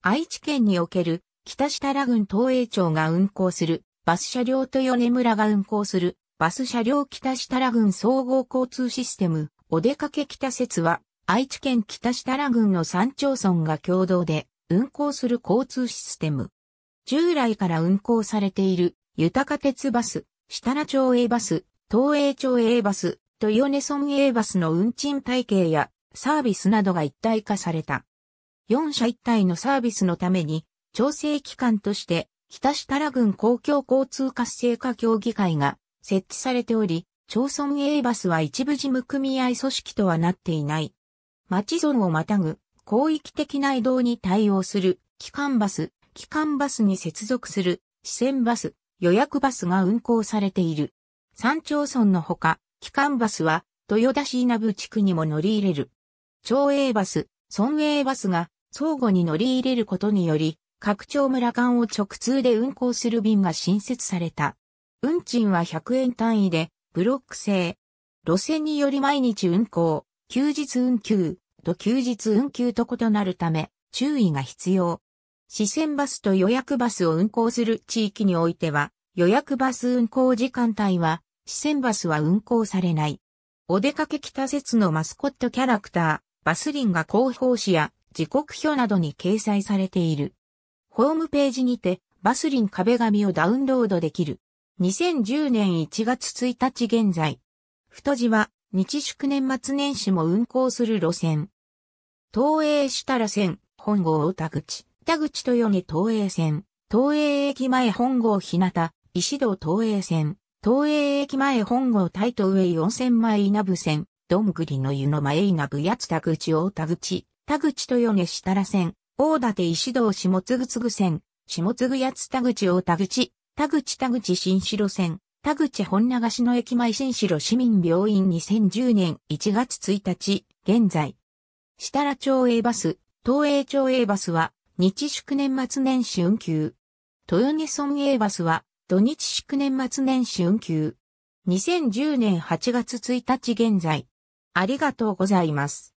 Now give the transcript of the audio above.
愛知県における北設楽郡東栄町が運行するバス車両と米村が運行するバス車両北設楽郡総合交通システムお出かけ北節は愛知県北設楽郡の3町村が共同で運行する交通システム。従来から運行されている豊か鉄バス、設楽町 A バス、東栄町 A バス、豊根村 A バスの運賃体系やサービスなどが一体化された。4社一体のサービスのために、調整機関として、北設楽郡公共交通活性化協議会が設置されており、町村営バスは一部事務組合組織とはなっていない。町村をまたぐ広域的な移動に対応する機関バス、機関バスに接続する支線バス、予約バスが運行されている。山町村のほか、機関バスは豊田市稲部地区にも乗り入れる。町営バス、村営バスが相互に乗り入れることにより、拡張村間を直通で運行する便が新設された。運賃は100円単位で、ブロック制。路線により毎日運行、休日運休と休日運休と異なるため、注意が必要。支線バスと予約バスを運行する地域においては、予約バス運行時間帯は、支線バスは運行されない。お出かけ北節のマスコットキャラクター、バスリンが広報誌や時刻表などに掲載されている。ホームページにて、バスリン壁紙をダウンロードできる。2010年1月1日現在。太字は、日祝年末年始も運行する路線。東映設ら線、本郷大田口、田口豊根東映線、東映駅前本郷日向、石戸東映線、東映駅前本郷大東上4000枚稲部線、どんぐりの湯の前稲部八田口大田口、田口豊根設楽線、大館石堂下津ぐ線、下津ぐ八つ田口大田口、田口田口新城線、田口本流しの駅前新城市民病院2010年1月1日、現在。設楽町営バス、東映町営バスは、日祝年末年始運休。豊根村営バスは、土日祝年末年始運休。2010年8月1日現在。ありがとうございます。